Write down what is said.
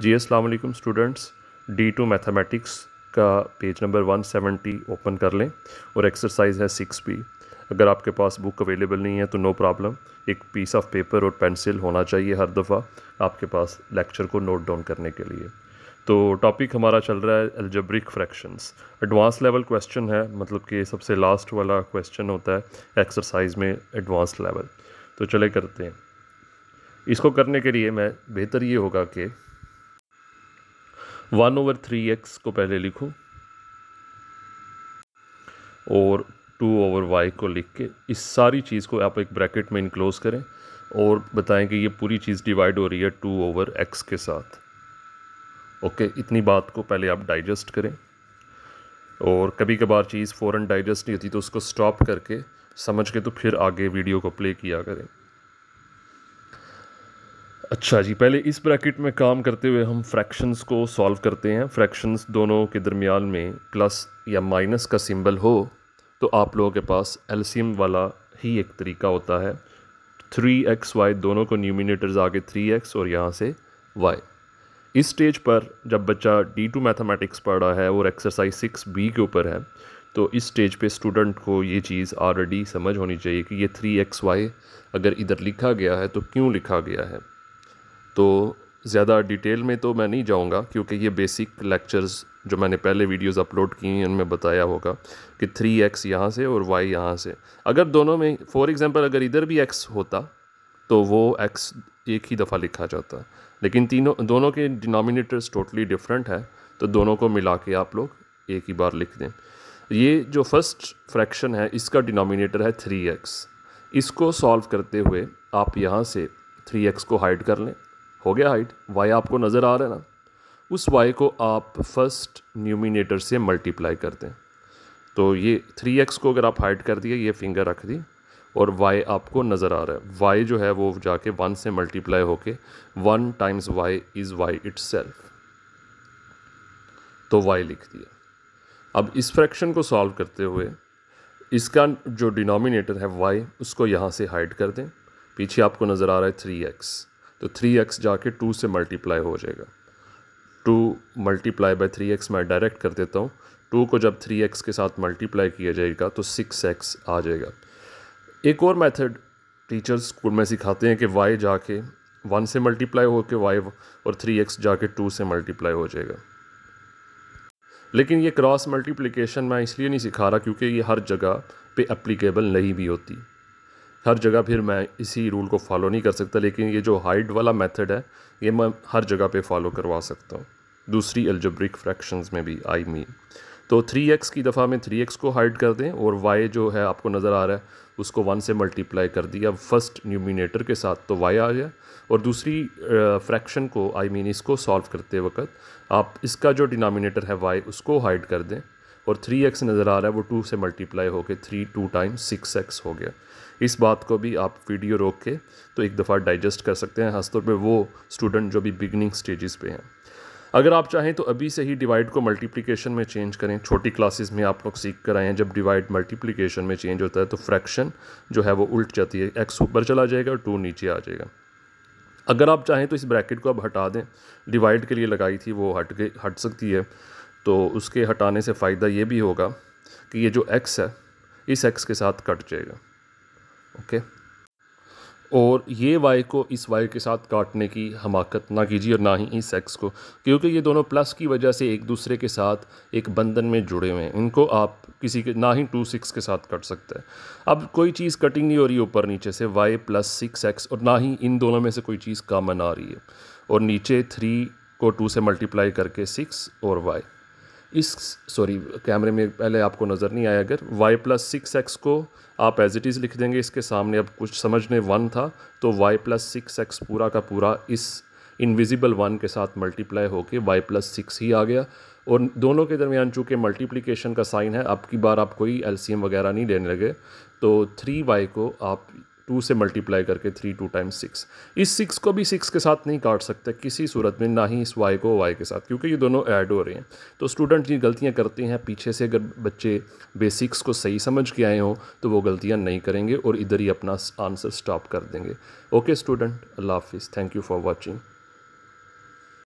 जी असलम students D two mathematics का page number 170 open कर लें और एक्सरसाइज है सिक्स बी अगर आपके पास बुक अवेलेबल नहीं है तो नो प्रॉब्लम एक पीस ऑफ पेपर और पेंसिल होना चाहिए हर दफ़ा आपके पास लेक्चर को नोट डाउन करने के लिए तो टॉपिक हमारा चल रहा है algebraic fractions advance level question है मतलब कि सबसे लास्ट वाला क्वेश्चन होता है एक्सरसाइज में एडवांस लेवल तो चले करते हैं इसको करने के लिए मैं बेहतर ये होगा कि वन ओवर थ्री एक्स को पहले लिखो और टू ओवर वाई को लिख के इस सारी चीज़ को आप एक ब्रैकेट में इनक्लोज़ करें और बताएं कि ये पूरी चीज़ डिवाइड हो रही है टू ओवर एक्स के साथ ओके इतनी बात को पहले आप डाइजेस्ट करें और कभी कभार चीज़ फ़ौरन डाइजेस्ट नहीं होती तो उसको स्टॉप करके समझ के तो फिर आगे वीडियो को प्ले किया करें अच्छा जी पहले इस ब्रैकेट में काम करते हुए हम फ्रैक्शंस को सॉल्व करते हैं फ्रैक्शंस दोनों के दरमियान में प्लस या माइनस का सिंबल हो तो आप लोगों के पास एल्सीम वाला ही एक तरीका होता है थ्री एक्स वाई दोनों को न्यूमिनेटर्स आगे थ्री एक्स और यहाँ से वाई इस स्टेज पर जब बच्चा डी टू मैथमेटिक्स पढ़ रहा है और एक्सरसाइज सिक्स बी के ऊपर है तो इस स्टेज पे स्टूडेंट को ये चीज़ ऑलरेडी समझ होनी चाहिए कि ये थ्री एक्स वाई अगर इधर लिखा गया है तो क्यों लिखा गया है तो ज़्यादा डिटेल में तो मैं नहीं जाऊँगा क्योंकि ये बेसिक लेक्चर्स जो मैंने पहले वीडियोस अपलोड की हैं उनमें बताया होगा कि थ्री एक्स यहाँ से और वाई यहाँ से अगर दोनों में फॉर एग्ज़ाम्पल अगर इधर भी एक्स होता तो वो एक्स एक ही दफ़ा लिखा जाता लेकिन तीनों दोनों के डिनोमिनेटर्स टोटली डिफरेंट है तो दोनों को मिला के आप लोग एक ही बार लिख दें ये जो फर्स्ट फ्रैक्शन है इसका डिनोमिनेटर है थ्री एक्स इसको सॉल्व करते हुए आप यहाँ से थ्री एक्स को हाइड कर लें हो गया हाइट वाई आपको नज़र आ रहा है ना उस वाई को आप फर्स्ट न्यूमिनेटर से मल्टीप्लाई कर दें तो ये थ्री एक्स को अगर आप हाइड कर दिए ये फिंगर रख दी और वाई आपको नज़र आ रहा है वाई जो है वो जाके वन से मल्टीप्लाई होके one times y is y it तो वाई लिख दिया अब इस फ्रैक्शन को सॉल्व करते हुए इसका जो डिनोमिनेटर है वाई उसको यहाँ से हाइड कर दें पीछे आपको नज़र आ रहा है थ्री एक्स तो थ्री एक्स जाके टू से मल्टीप्लाई हो जाएगा two multiply by three x मैं डायरेक्ट कर देता हूँ टू को जब थ्री एक्स के साथ मल्टीप्लाई किया जाएगा तो सिक्स एक्स आ जाएगा एक और मेथड टीचर्स स्कूल में सिखाते हैं कि वाई जाके वन से मल्टीप्लाई होकर वाई और थ्री एक्स जाके टू से मल्टीप्लाई हो जाएगा लेकिन ये क्रॉस मल्टीप्लिकेशन मैं इसलिए नहीं सिखा रहा क्योंकि ये हर जगह पे एप्लीकेबल नहीं भी होती हर जगह फिर मैं इसी रूल को फॉलो नहीं कर सकता लेकिन ये जो हाइड वाला मेथड है ये मैं हर जगह पे फॉलो करवा सकता हूँ दूसरी एल्जब्रिक फ्रैक्शंस में भी आई I मीन mean. तो थ्री एक्स की दफ़ा में थ्री एक्स को हाइड कर दें और वाई जो है आपको नज़र आ रहा है उसको वन से मल्टीप्लाई कर दिया फर्स्ट न्यूमिनेटर के साथ तो वाई आ गया और दूसरी फ्रैक्शन को आई I मीन mean इसको सॉल्व करते वक्त आप इसका जो डिनोमिनेटर है वाई उसको हाइड कर दें और थ्री एक्स नज़र आ रहा है वो टू से मल्टीप्लाई होकर three two time six x हो गया इस बात को भी आप वीडियो रोक के तो एक दफ़ा डाइजेस्ट कर सकते हैं खासतौर पर वो स्टूडेंट जो भी बिगनिंग स्टेजेस पे हैं अगर आप चाहें तो अभी से ही डिवाइड को मल्टीप्लिकेशन में चेंज करें छोटी क्लासेस में आप लोग सीख कर आए हैं जब डिवाइड मल्टीप्लिकेशन में चेंज होता है तो फ्रैक्शन जो है वो उल्ट जाती है एक्स ऊपर चला जाएगा और टू नीचे आ जाएगा अगर आप चाहें तो इस ब्रैकेट को आप हटा दें डिवाइड के लिए लगाई थी वो हट गई हट सकती है तो उसके हटाने से फ़ायदा ये भी होगा कि ये जो एक्स है इस एक्स के साथ कट जाएगा ओके और ये वाई को इस वाई के साथ काटने की हमाकत ना कीजिए और ना ही इस एक्स को क्योंकि ये दोनों प्लस की वजह से एक दूसरे के साथ एक बंधन में जुड़े हुए हैं इनको आप किसी के ना ही टू सिक्स के साथ कट सकते हैं अब कोई चीज़ कटिंग नहीं हो रही ऊपर नीचे से वाई प्लस सिक्स एक्स और ना ही इन दोनों में से कोई चीज़ कामन आ रही है और नीचे थ्री को टू से मल्टीप्लाई करके सिक्स और वाई इस सॉरी कैमरे में पहले आपको नज़र नहीं आया अगर y प्लस सिक्स एक्स को आप एज इट इज़ लिख देंगे इसके सामने अब कुछ समझने वन था तो y प्लस सिक्स एक्स पूरा का पूरा इस इनविजिबल वन के साथ मल्टीप्लाई होकर y प्लस सिक्स ही आ गया और दोनों के दरमियान चूँकि मल्टीप्लिकेशन का साइन है अब की बार आप कोई एलसीएम वगैरह नहीं लेने लगे तो थ्री वाई को आप टू से मल्टीप्लाई करके थ्री टू टाइम्स सिक्स इस सिक्स को भी सिक्स के साथ नहीं काट सकते किसी सूरत में ना ही इस वाई को वाई के साथ क्योंकि ये दोनों ऐड हो रहे हैं तो स्टूडेंट ये गलतियाँ करते हैं पीछे से अगर बच्चे बेसिक्स को सही समझ के आए हों तो वो गलतियाँ नहीं करेंगे और इधर ही अपना आंसर स्टॉप कर देंगे ओके स्टूडेंट अल्लाह हाफिज़ थैंक यू फॉर वॉचिंग